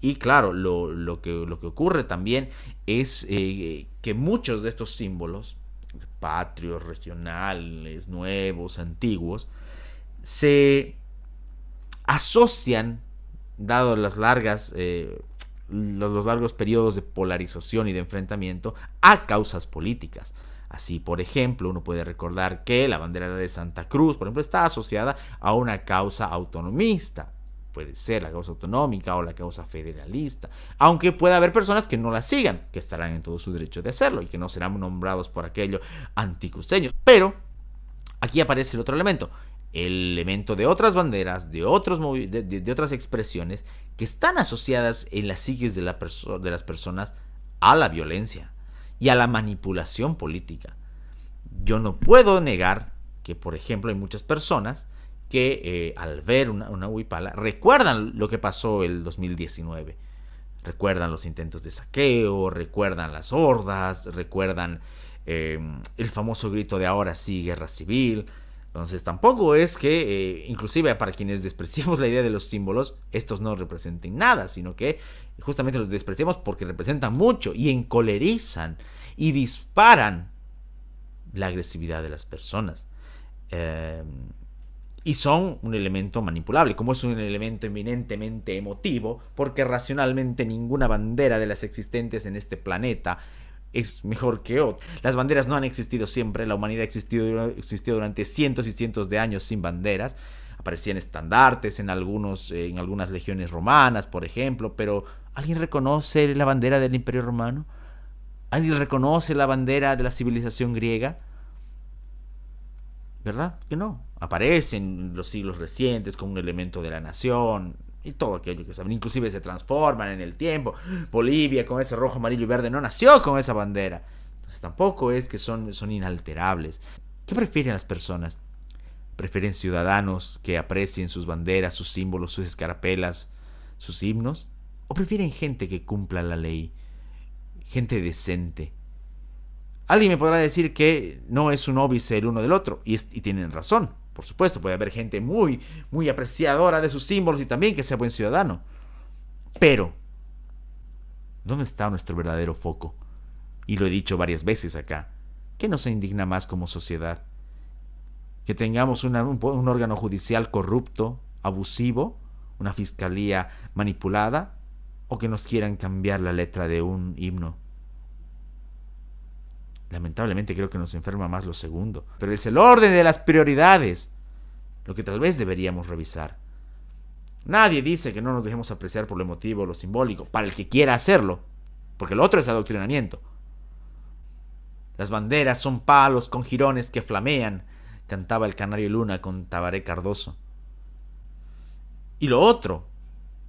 Y claro, lo, que, lo que ocurre también es eh, que muchos de estos símbolos, patrios, regionales, nuevos, antiguos, se asocian, dado las largas, eh, los largos periodos de polarización y de enfrentamiento, a causas políticas. Así, por ejemplo, uno puede recordar que la bandera de Santa Cruz, por ejemplo, está asociada a una causa autonomista puede ser la causa autonómica o la causa federalista, aunque pueda haber personas que no la sigan, que estarán en todo su derecho de hacerlo y que no serán nombrados por aquello anticusteños. Pero aquí aparece el otro elemento, el elemento de otras banderas, de, otros de, otras expresiones que están asociadas en las psiquis de, de las personas a la violencia y a la manipulación política. Yo no puedo negar que, por ejemplo, hay muchas personas que eh, al ver una, una, huipala recuerdan lo que pasó el 2019. Recuerdan los intentos de saqueo, recuerdan las hordas, recuerdan em, el famoso grito de ahora sí, guerra civil. Entonces tampoco es que, eh, inclusive para quienes despreciamos la idea de los símbolos, estos no representen nada, sino que justamente los despreciamos porque representan mucho y encolerizan y disparan la agresividad de las personas. Em, y son un elemento manipulable, como es un elemento eminentemente emotivo, porque racionalmente ninguna bandera de las existentes en este planeta es mejor que otra. Las banderas no han existido siempre, la humanidad ha existido, durante cientos y cientos de años sin banderas. Aparecían estandartes en, algunos, eh, en algunas legiones romanas, por ejemplo, pero ¿alguien reconoce la bandera del Imperio Romano? ¿Alguien reconoce la bandera de la civilización griega? ¿Verdad? Que no. Aparecen en los siglos recientes como un elemento de la nación, y todo aquello que saben. Inclusive se transforman en el tiempo. Bolivia con ese rojo, amarillo y verde no nació con esa bandera. Entonces tampoco es que son, son inalterables. ¿Qué prefieren las personas? ¿Prefieren ciudadanos que aprecien sus banderas, sus símbolos, sus escarapelas, sus himnos? ¿O prefieren gente que cumpla la ley? Gente decente, Alguien me podrá decir que no es un óbice el uno del otro, y, tienen razón, por supuesto, puede haber gente muy, muy apreciadora de sus símbolos y también que sea buen ciudadano. Pero, ¿dónde está nuestro verdadero foco? Y lo he dicho varias veces acá, ¿qué nos indigna más como sociedad? Que tengamos un órgano judicial corrupto, abusivo, una fiscalía manipulada, o que nos quieran cambiar la letra de un himno Lamentablemente creo que nos enferma más lo segundo, pero es el orden de las prioridades, lo que tal vez deberíamos revisar. Nadie dice que no nos dejemos apreciar por lo emotivo o lo simbólico, para el que quiera hacerlo, porque lo otro es adoctrinamiento. Las banderas son palos con jirones que flamean, cantaba el canario Luna con Tabaré Cardoso. Y lo otro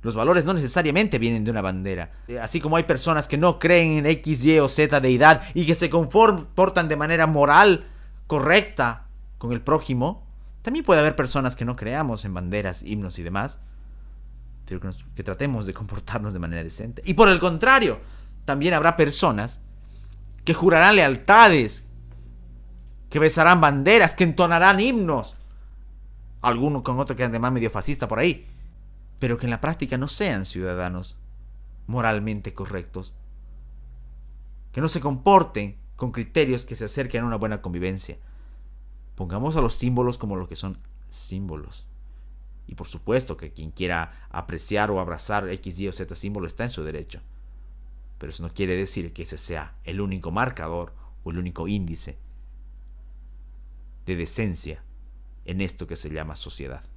los valores no necesariamente vienen de una bandera. Eh, así como hay personas que no creen en X, Y o Z deidad y que se comportan de manera moral correcta con el prójimo, también puede haber personas que no creamos en banderas, himnos y demás, pero que, tratemos de comportarnos de manera decente. Y por el contrario, también habrá personas que jurarán lealtades, que besarán banderas, que entonarán himnos, alguno con otro que además medio fascista por ahí pero que en la práctica no sean ciudadanos moralmente correctos, que no se comporten con criterios que se acerquen a una buena convivencia. Pongamos a los símbolos como lo que son símbolos. Y por supuesto que quien quiera apreciar o abrazar X, Y o Z símbolo está en su derecho. Pero eso no quiere decir que ese sea el único marcador o el único índice de decencia en esto que se llama sociedad.